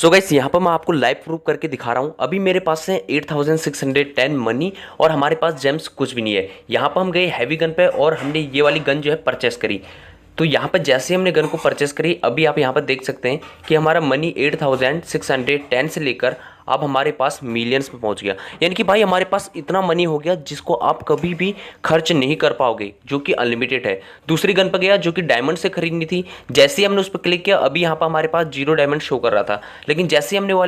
so guys यहाँ पर मैं आपको लाइव प्रूफ करके दिखा रहा हूँ अभी मेरे पास है 8610 मनी और हमारे पास जेम्स कुछ भी नहीं है यहाँ पर हम गए हैवी गन पे और हमने ये वाली गन जो है परचेस करी तो यहाँ पर जैसे हमने गन को परचेस करी अभी आप यहाँ पर देख सकते हैं कि हमारा मनी टेन से लेकर अब हमारे पास मिलियंस में पहुंच गया यानी कि भाई हमारे पास इतना मनी हो गया जिसको आप कभी भी खर्च नहीं कर पाओगे जो कि अनलिमिटेड है दूसरी गन पर गया जो कि डायमंड से खरीदनी थी जैसे ही हमने उस पर क्लिक किया अभी यहाँ पर हमारे पास जीरो डायमंड शो कर रहा था लेकिन जैसे हमने